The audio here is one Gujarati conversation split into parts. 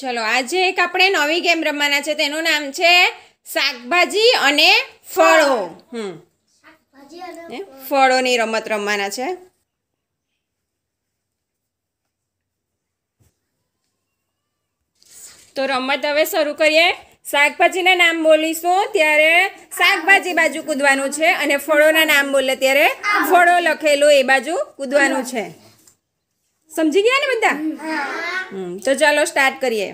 ચલો આજે એક આપણે નવી ગેમ રમવાના છે તેનું નામ છે શાકભાજી અને ફળો હમ ફળોની રમત રમવાના છે તો રમત હવે શરૂ કરીએ શાકભાજીના નામ બોલીશું ત્યારે શાકભાજી બાજુ કૂદવાનું છે અને ફળોના નામ બોલે ત્યારે ફળો લખેલું એ બાજુ કૂદવાનું છે સમજી ગયા ને બધા તો ચાલો સ્ટાર્ટ કરીએ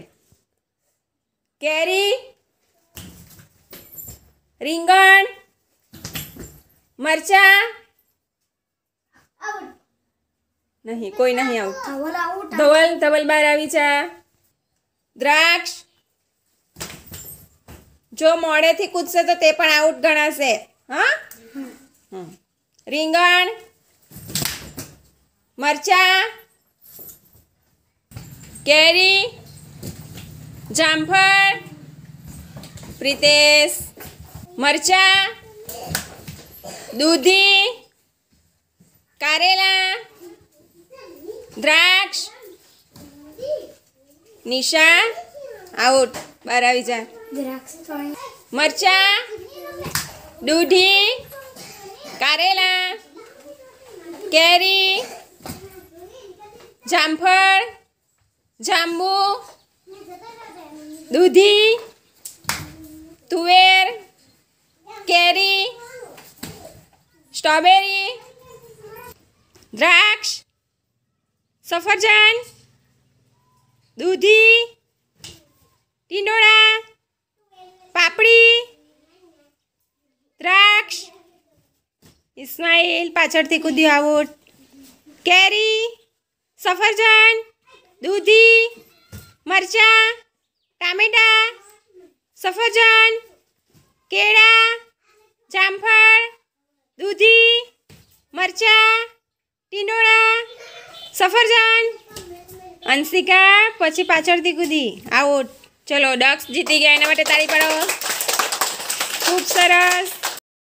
કેરી રીંગણ મરચા નહીં કોઈ નહીં આવું ધવલ ધવલ બાર આવી છે દ્રાક્ષ જો મોડેથી કૂદશે તો તે પણ આઉટ ગણાશે હા રીંગણ મરચા केरी जामफळ प्रितेश मरचा दुधी कारेला द्राक्ष निशा आऊट बारावीचा मरचा दुधी कारेला केरी जामफळ જાંબુ દૂધી તુવેર કેરી સ્ટ્રોબેરી દ્રાક્ષ સફરજન દૂધી ટીંડોળા પાપડી દ્રાક્ષ ઇસ્માઇલ પાછળથી કૂદ્યું આવું કેરી સફરજન દૂધી મરચાં ટામેટાં સફરજન કેળા જામફળ દૂધી મરચાં ટીંડોળા સફરજન અંશિકા પછી પાછળથી કૂદી આવો ચલો ડક્સ જીતી ગયા એના માટે તારી પડો ખૂબ સરસ